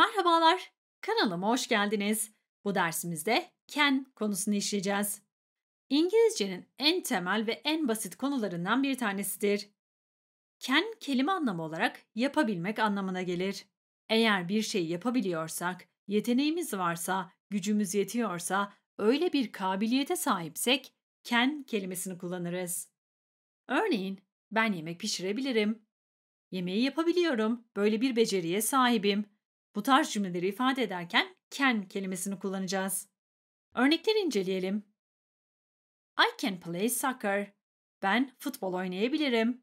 Merhabalar, kanalıma hoş geldiniz. Bu dersimizde can konusunu işleyeceğiz. İngilizcenin en temel ve en basit konularından bir tanesidir. Can kelime anlamı olarak yapabilmek anlamına gelir. Eğer bir şey yapabiliyorsak, yeteneğimiz varsa, gücümüz yetiyorsa, öyle bir kabiliyete sahipsek can kelimesini kullanırız. Örneğin ben yemek pişirebilirim. Yemeği yapabiliyorum. Böyle bir beceriye sahibim. Bu tarz cümleleri ifade ederken can kelimesini kullanacağız. Örnekleri inceleyelim. I can play soccer. Ben futbol oynayabilirim.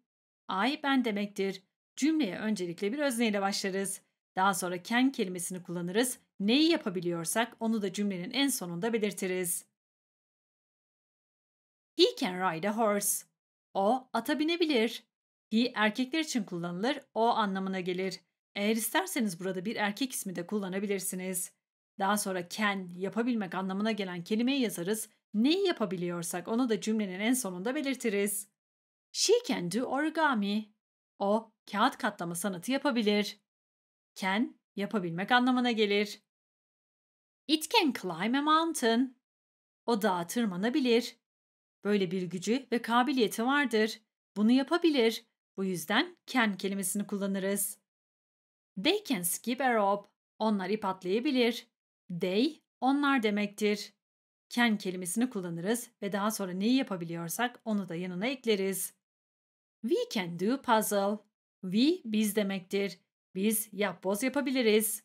I ben demektir. Cümleye öncelikle bir özneyle başlarız. Daha sonra can kelimesini kullanırız. Neyi yapabiliyorsak onu da cümlenin en sonunda belirtiriz. He can ride a horse. O ata binebilir. He erkekler için kullanılır, o anlamına gelir. Eğer isterseniz burada bir erkek ismi de kullanabilirsiniz. Daha sonra can yapabilmek anlamına gelen kelimeyi yazarız. Neyi yapabiliyorsak onu da cümlenin en sonunda belirtiriz. She can do origami. O kağıt katlama sanatı yapabilir. Can yapabilmek anlamına gelir. It can climb a mountain. O dağa tırmanabilir. Böyle bir gücü ve kabiliyeti vardır. Bunu yapabilir. Bu yüzden can kelimesini kullanırız. They can skip a rope. Onlar ip atlayabilir. They, onlar demektir. Can kelimesini kullanırız ve daha sonra neyi yapabiliyorsak onu da yanına ekleriz. We can do puzzle. We, biz demektir. Biz yapboz yapabiliriz.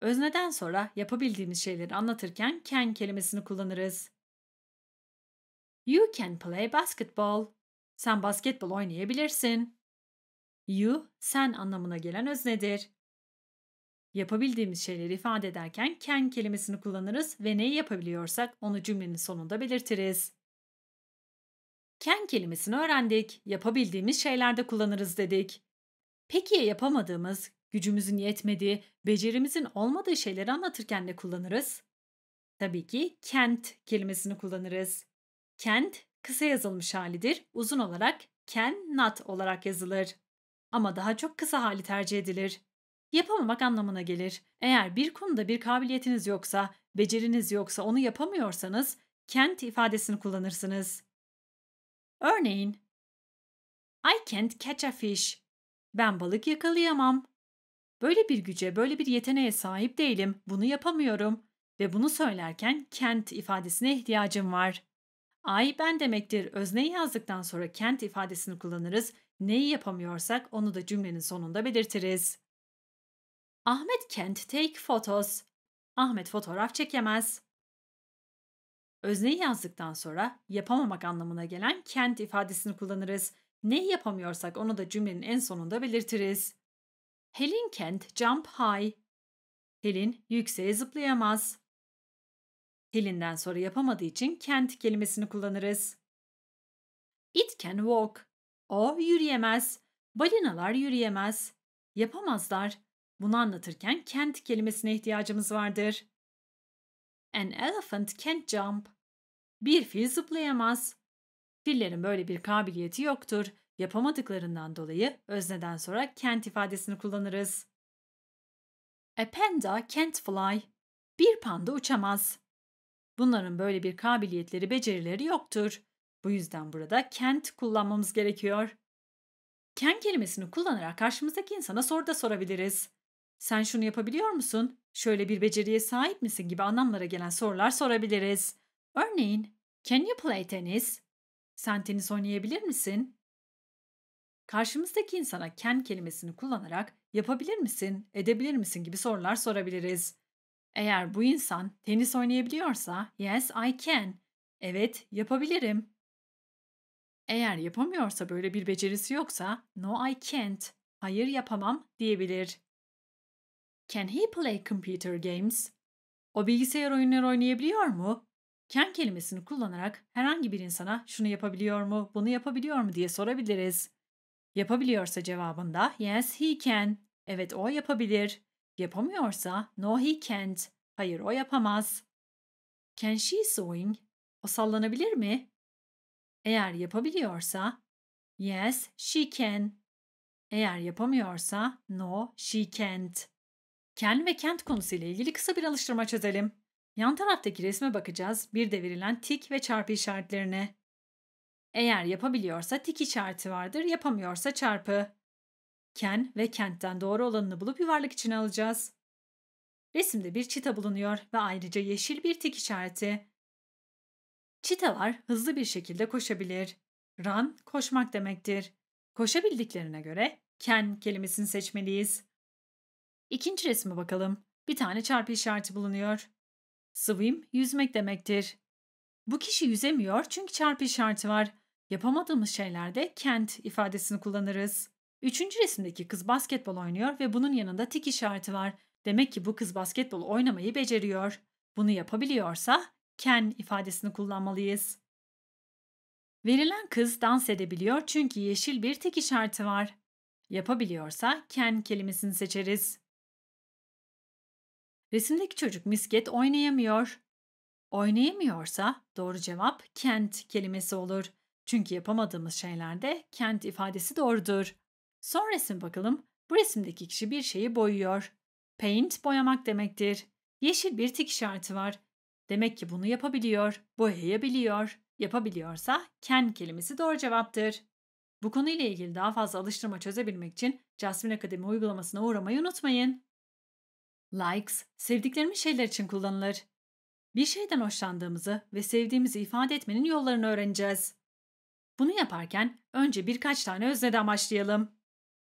Özneden sonra yapabildiğimiz şeyleri anlatırken can kelimesini kullanırız. You can play basketball. Sen basketbol oynayabilirsin you sen anlamına gelen öznedir. Yapabildiğimiz şeyleri ifade ederken can kelimesini kullanırız ve neyi yapabiliyorsak onu cümlenin sonunda belirtiriz. Can kelimesini öğrendik, yapabildiğimiz şeylerde kullanırız dedik. Peki ya yapamadığımız, gücümüzün yetmediği, becerimizin olmadığı şeyleri anlatırken ne kullanırız? Tabii ki kent kelimesini kullanırız. Kent kısa yazılmış halidir, uzun olarak can not olarak yazılır ama daha çok kısa hali tercih edilir. Yapamamak anlamına gelir. Eğer bir konuda bir kabiliyetiniz yoksa, beceriniz yoksa onu yapamıyorsanız can't ifadesini kullanırsınız. Örneğin I can't catch a fish. Ben balık yakalayamam. Böyle bir güce, böyle bir yeteneğe sahip değilim. Bunu yapamıyorum ve bunu söylerken can't ifadesine ihtiyacım var. I ben demektir. Özneyi yazdıktan sonra can't ifadesini kullanırız Neyi yapamıyorsak onu da cümlenin sonunda belirtiriz. Ahmet can't take photos. Ahmet fotoğraf çekemez. Özneyi yazdıktan sonra yapamamak anlamına gelen can't ifadesini kullanırız. Neyi yapamıyorsak onu da cümlenin en sonunda belirtiriz. Helen can't jump high. Helen yükseğe zıplayamaz. Helen'den sonra yapamadığı için can't kelimesini kullanırız. It can walk. O yürüyemez, balinalar yürüyemez, yapamazlar. Bunu anlatırken kent kelimesine ihtiyacımız vardır. An elephant can't jump. Bir fil zıplayamaz. Fillerin böyle bir kabiliyeti yoktur. Yapamadıklarından dolayı özneden sonra kent ifadesini kullanırız. A panda can't fly. Bir panda uçamaz. Bunların böyle bir kabiliyetleri, becerileri yoktur. Bu yüzden burada can't kullanmamız gerekiyor. Can kelimesini kullanarak karşımızdaki insana soru da sorabiliriz. Sen şunu yapabiliyor musun? Şöyle bir beceriye sahip misin gibi anlamlara gelen sorular sorabiliriz. Örneğin, can you play tennis? Sen tenis oynayabilir misin? Karşımızdaki insana can kelimesini kullanarak yapabilir misin, edebilir misin gibi sorular sorabiliriz. Eğer bu insan tenis oynayabiliyorsa yes I can, evet yapabilirim eğer yapamıyorsa böyle bir becerisi yoksa no I can't, hayır yapamam diyebilir. Can he play computer games? O bilgisayar oyunları oynayabiliyor mu? Can kelimesini kullanarak herhangi bir insana şunu yapabiliyor mu, bunu yapabiliyor mu diye sorabiliriz. Yapabiliyorsa cevabında yes he can, evet o yapabilir. Yapamıyorsa no he can't, hayır o yapamaz. Can she swing? O sallanabilir mi? Eğer yapabiliyorsa yes she can. Eğer yapamıyorsa no she can't. Can ve can't konusuyla ilgili kısa bir alıştırma çözelim. Yan taraftaki resme bakacağız. Bir de verilen tik ve çarpı işaretlerine. Eğer yapabiliyorsa tik işareti vardır, yapamıyorsa çarpı. Can ve Kentten doğru olanını bulup yuvarlak içine alacağız. Resimde bir çita bulunuyor ve ayrıca yeşil bir tik işareti. Çitalar hızlı bir şekilde koşabilir. Run koşmak demektir. Koşabildiklerine göre can kelimesini seçmeliyiz. İkinci resme bakalım. Bir tane çarpı işareti bulunuyor. Swim yüzmek demektir. Bu kişi yüzemiyor çünkü çarpı işareti var. Yapamadığımız şeylerde can't ifadesini kullanırız. Üçüncü resimdeki kız basketbol oynuyor ve bunun yanında tik işareti var. Demek ki bu kız basketbol oynamayı beceriyor. Bunu yapabiliyorsa Ken ifadesini kullanmalıyız. Verilen kız dans edebiliyor çünkü yeşil bir tek işareti var. Yapabiliyorsa Ken kelimesini seçeriz. Resimdeki çocuk misket oynayamıyor. Oynayamıyorsa doğru cevap Kent kelimesi olur. Çünkü yapamadığımız şeylerde Kent ifadesi doğrudur. Son resim bakalım. Bu resimdeki kişi bir şeyi boyuyor. Paint boyamak demektir. Yeşil bir tik işareti var. Demek ki bunu yapabiliyor, boyayabiliyor. Yapabiliyorsa can kelimesi doğru cevaptır. Bu konuyla ilgili daha fazla alıştırma çözebilmek için Jasmine Akademi uygulamasına uğramayı unutmayın. Likes, sevdiklerimiz şeyler için kullanılır. Bir şeyden hoşlandığımızı ve sevdiğimizi ifade etmenin yollarını öğreneceğiz. Bunu yaparken önce birkaç tane özne de amaçlayalım.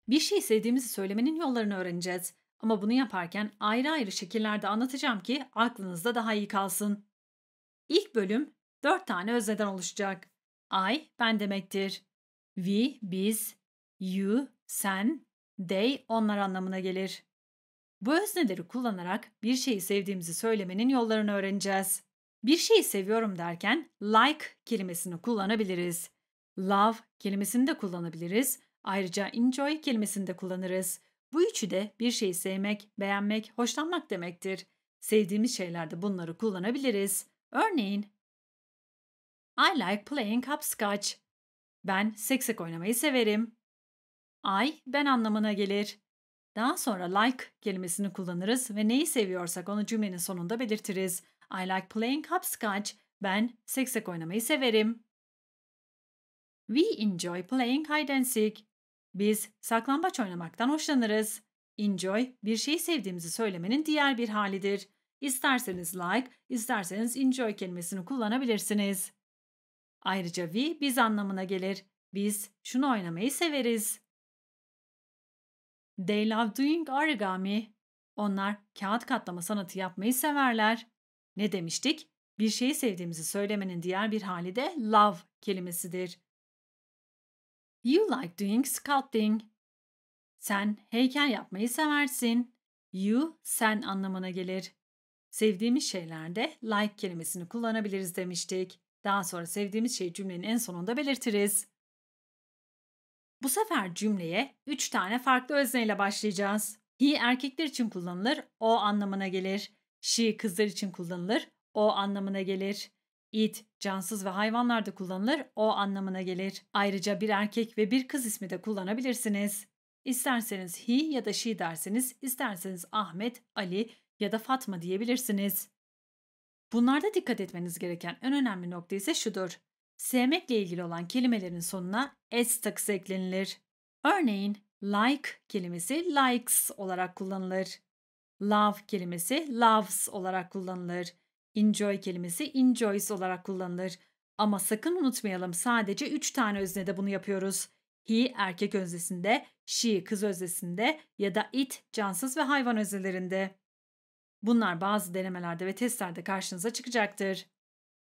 Bir şey sevdiğimizi söylemenin yollarını öğreneceğiz. Ama bunu yaparken ayrı ayrı şekillerde anlatacağım ki aklınızda daha iyi kalsın. İlk bölüm dört tane özneden oluşacak. I ben demektir. We biz, you sen, they onlar anlamına gelir. Bu özneleri kullanarak bir şeyi sevdiğimizi söylemenin yollarını öğreneceğiz. Bir şeyi seviyorum derken like kelimesini kullanabiliriz. Love kelimesini de kullanabiliriz. Ayrıca enjoy kelimesini de kullanırız. Bu üçü de bir şeyi sevmek, beğenmek, hoşlanmak demektir. Sevdiğimiz şeylerde bunları kullanabiliriz. Örneğin I like playing hopscotch. Ben seksek oynamayı severim. I ben anlamına gelir. Daha sonra like kelimesini kullanırız ve neyi seviyorsak onu cümlenin sonunda belirtiriz. I like playing hopscotch. Ben seksek oynamayı severim. We enjoy playing hide and seek. Biz saklambaç oynamaktan hoşlanırız. Enjoy, bir şeyi sevdiğimizi söylemenin diğer bir halidir. İsterseniz like, isterseniz enjoy kelimesini kullanabilirsiniz. Ayrıca we biz anlamına gelir. Biz şunu oynamayı severiz. They love doing origami. Onlar kağıt katlama sanatı yapmayı severler. Ne demiştik? Bir şeyi sevdiğimizi söylemenin diğer bir hali de love kelimesidir. You like doing sculpting. Sen heykel yapmayı seversin. You sen anlamına gelir. Sevdiğimiz şeylerde like kelimesini kullanabiliriz demiştik. Daha sonra sevdiğimiz şey cümlenin en sonunda belirtiriz. Bu sefer cümleye 3 tane farklı özneyle başlayacağız. He erkekler için kullanılır, o anlamına gelir. She kızlar için kullanılır, o anlamına gelir it, cansız ve hayvanlarda kullanılır o anlamına gelir. Ayrıca bir erkek ve bir kız ismi de kullanabilirsiniz. İsterseniz hi ya da şi derseniz, isterseniz Ahmet, Ali ya da Fatma diyebilirsiniz. Bunlarda dikkat etmeniz gereken en önemli nokta ise şudur. Sevmekle ilgili olan kelimelerin sonuna s takısı eklenilir. Örneğin like kelimesi likes olarak kullanılır. Love kelimesi loves olarak kullanılır. Enjoy kelimesi enjoys olarak kullanılır. Ama sakın unutmayalım sadece 3 tane öznede bunu yapıyoruz. He erkek öznesinde, she kız öznesinde ya da it cansız ve hayvan öznelerinde. Bunlar bazı denemelerde ve testlerde karşınıza çıkacaktır.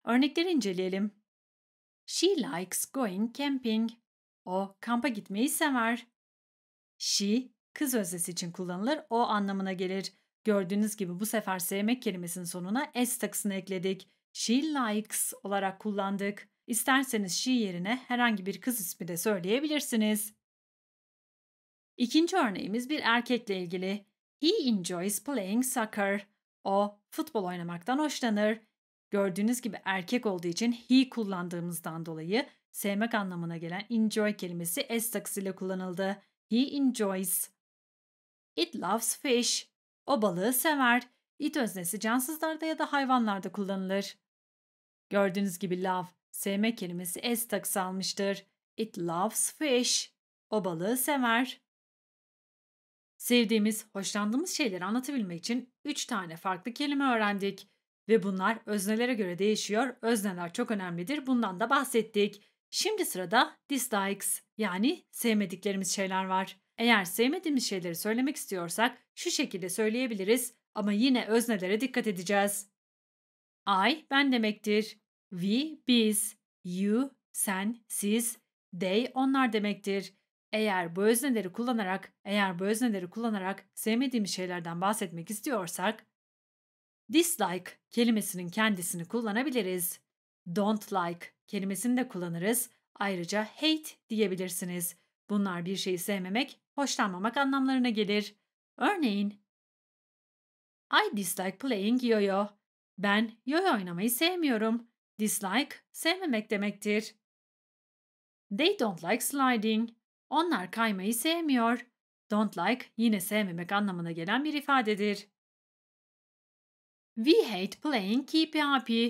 Örnekleri inceleyelim. She likes going camping. O kampa gitmeyi sever. She kız öznesi için kullanılır, o anlamına gelir. Gördüğünüz gibi bu sefer sevmek kelimesinin sonuna s takısını ekledik. She likes olarak kullandık. İsterseniz she yerine herhangi bir kız ismi de söyleyebilirsiniz. İkinci örneğimiz bir erkekle ilgili. He enjoys playing soccer. O futbol oynamaktan hoşlanır. Gördüğünüz gibi erkek olduğu için he kullandığımızdan dolayı sevmek anlamına gelen enjoy kelimesi s takısıyla kullanıldı. He enjoys. It loves fish. O balığı sever. İt öznesi cansızlarda ya da hayvanlarda kullanılır. Gördüğünüz gibi love, sevme kelimesi s takısı almıştır. It loves fish. O balığı sever. Sevdiğimiz, hoşlandığımız şeyleri anlatabilmek için üç tane farklı kelime öğrendik. Ve bunlar öznelere göre değişiyor. Özneler çok önemlidir. Bundan da bahsettik. Şimdi sırada dislikes yani sevmediklerimiz şeyler var. Eğer sevmediğimiz şeyleri söylemek istiyorsak şu şekilde söyleyebiliriz ama yine öznelere dikkat edeceğiz. I ben demektir. We biz. You sen siz. They onlar demektir. Eğer bu özneleri kullanarak, eğer bu özneleri kullanarak sevmediğimiz şeylerden bahsetmek istiyorsak dislike kelimesinin kendisini kullanabiliriz. Don't like kelimesini de kullanırız. Ayrıca hate diyebilirsiniz. Bunlar bir şeyi sevmemek hoşlanmamak anlamlarına gelir. Örneğin, I dislike playing yo-yo. Ben yo-yo oynamayı sevmiyorum. Dislike, sevmemek demektir. They don't like sliding. Onlar kaymayı sevmiyor. Don't like yine sevmemek anlamına gelen bir ifadedir. We hate playing keepy happy.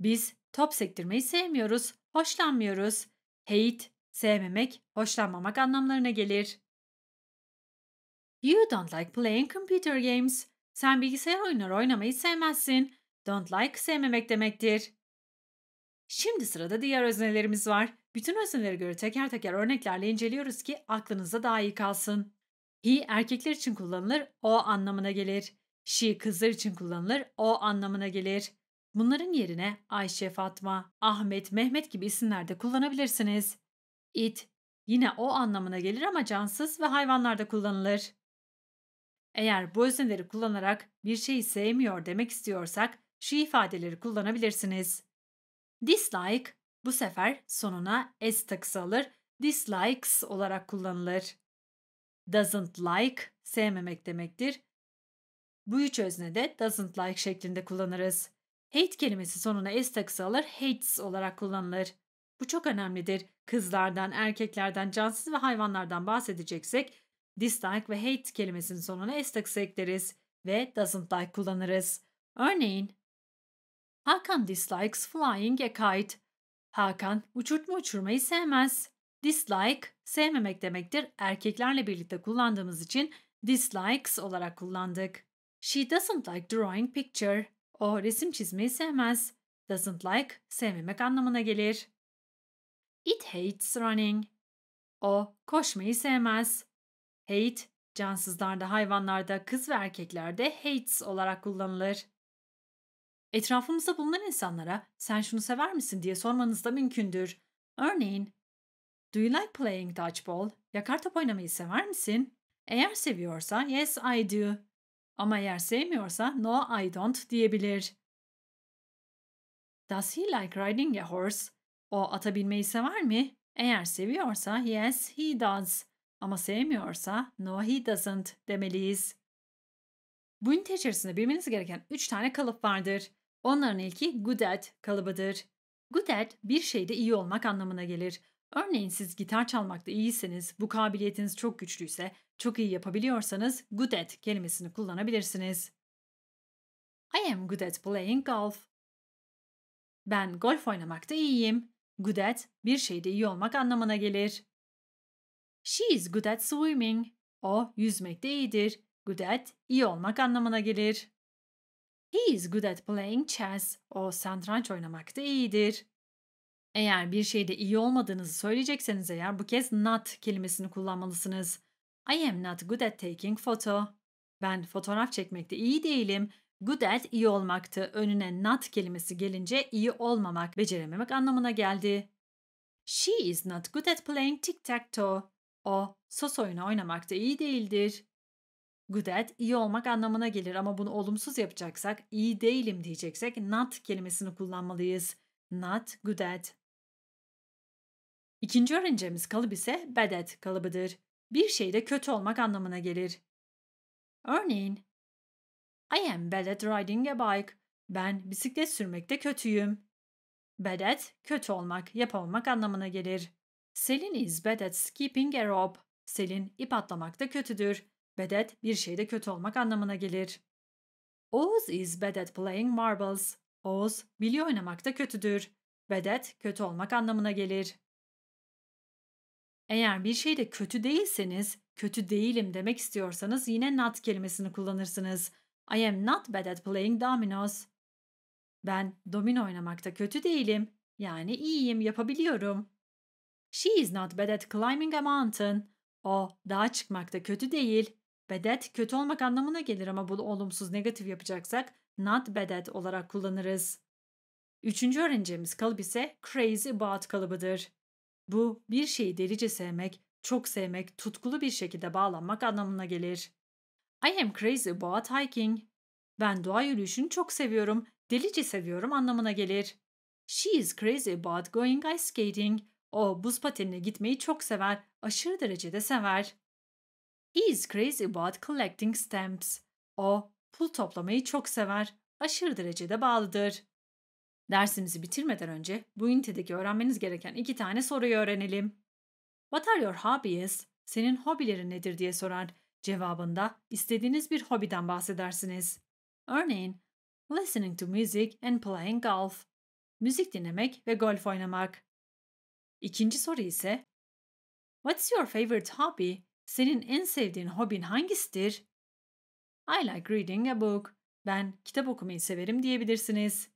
Biz top sektirmeyi sevmiyoruz, hoşlanmıyoruz. Hate, sevmemek, hoşlanmamak anlamlarına gelir. You don't like playing computer games. Sen bilgisayar oyunları oynamayı sevmezsin. Don't like sevmemek demektir. Şimdi sırada diğer öznelerimiz var. Bütün öznelere göre teker teker örneklerle inceliyoruz ki aklınıza daha iyi kalsın. He erkekler için kullanılır, o anlamına gelir. She kızlar için kullanılır, o anlamına gelir. Bunların yerine Ayşe, Fatma, Ahmet, Mehmet gibi isimlerde kullanabilirsiniz. It yine o anlamına gelir ama cansız ve hayvanlarda kullanılır. Eğer bu özneleri kullanarak bir şeyi sevmiyor demek istiyorsak şu ifadeleri kullanabilirsiniz. Dislike bu sefer sonuna s takısı alır, dislikes olarak kullanılır. Doesn't like sevmemek demektir. Bu üç özne de doesn't like şeklinde kullanırız. Hate kelimesi sonuna s takısı alır, hates olarak kullanılır. Bu çok önemlidir. Kızlardan, erkeklerden, cansız ve hayvanlardan bahsedeceksek dislike ve hate kelimesinin sonuna s takısı ekleriz ve doesn't like kullanırız. Örneğin, Hakan dislikes flying a kite. Hakan uçurtma uçurmayı sevmez. Dislike sevmemek demektir. Erkeklerle birlikte kullandığımız için dislikes olarak kullandık. She doesn't like drawing picture. O resim çizmeyi sevmez. Doesn't like sevmemek anlamına gelir. It hates running. O koşmayı sevmez. Hate, cansızlarda, hayvanlarda, kız ve erkeklerde hates olarak kullanılır. Etrafımızda bulunan insanlara sen şunu sever misin diye sormanız da mümkündür. Örneğin, Do you like playing dodge ball? Yakar top oynamayı sever misin? Eğer seviyorsa yes I do. Ama eğer sevmiyorsa no I don't diyebilir. Does he like riding a horse? O ata binmeyi sever mi? Eğer seviyorsa yes he does. Ama sevmiyorsa no he doesn't demeliyiz. Bunun içerisinde bilmeniz gereken 3 tane kalıp vardır. Onların ilki good at kalıbıdır. Good at bir şeyde iyi olmak anlamına gelir. Örneğin siz gitar çalmakta iyiyseniz, bu kabiliyetiniz çok güçlüyse, çok iyi yapabiliyorsanız good at kelimesini kullanabilirsiniz. I am good at playing golf. Ben golf oynamakta iyiyim. Good at bir şeyde iyi olmak anlamına gelir. She is good at swimming. O yüzmekte iyidir. Good at iyi olmak anlamına gelir. He is good at playing chess. O satranç oynamakta iyidir. Eğer bir şeyde iyi olmadığınızı söyleyecekseniz eğer bu kez not kelimesini kullanmalısınız. I am not good at taking photo. Ben fotoğraf çekmekte iyi değilim. Good at iyi olmaktı. Önüne not kelimesi gelince iyi olmamak, becerememek anlamına geldi. She is not good at playing tic-tac-toe. O, oh, sos oyunu oynamakta iyi değildir. Good at iyi olmak anlamına gelir ama bunu olumsuz yapacaksak, iyi değilim diyeceksek not kelimesini kullanmalıyız. Not good at. İkinci öğreneceğimiz kalıp ise bad at kalıbıdır. Bir şeyde kötü olmak anlamına gelir. Örneğin, I am bad at riding a bike. Ben bisiklet sürmekte kötüyüm. Bad at, kötü olmak, yapamamak anlamına gelir. Selin is bad at skipping a rope. Selin ip atlamakta kötüdür. Bad at bir şeyde kötü olmak anlamına gelir. Oz is bad at playing marbles. Oz bilye oynamakta kötüdür. Bad at kötü olmak anlamına gelir. Eğer bir şeyde kötü değilseniz, kötü değilim demek istiyorsanız yine not kelimesini kullanırsınız. I am not bad at playing dominoes. Ben domino oynamakta kötü değilim. Yani iyiyim, yapabiliyorum. She is not bad at climbing a mountain. O dağa çıkmakta kötü değil. Bad at kötü olmak anlamına gelir ama bunu olumsuz negatif yapacaksak not bad at olarak kullanırız. Üçüncü öğreneceğimiz kalıp ise crazy about kalıbıdır. Bu bir şeyi delice sevmek, çok sevmek, tutkulu bir şekilde bağlanmak anlamına gelir. I am crazy about hiking. Ben doğa yürüyüşünü çok seviyorum, delice seviyorum anlamına gelir. She is crazy about going ice skating. O buz patenine gitmeyi çok sever, aşırı derecede sever. He is crazy about collecting stamps. O pul toplamayı çok sever, aşırı derecede bağlıdır. Dersimizi bitirmeden önce bu ünitedeki öğrenmeniz gereken iki tane soruyu öğrenelim. What are your hobbies? Senin hobilerin nedir diye sorar. Cevabında istediğiniz bir hobiden bahsedersiniz. Örneğin, listening to music and playing golf. Müzik dinlemek ve golf oynamak. İkinci soru ise What's your favorite hobby? Senin en sevdiğin hobin hangisidir? I like reading a book. Ben kitap okumayı severim diyebilirsiniz.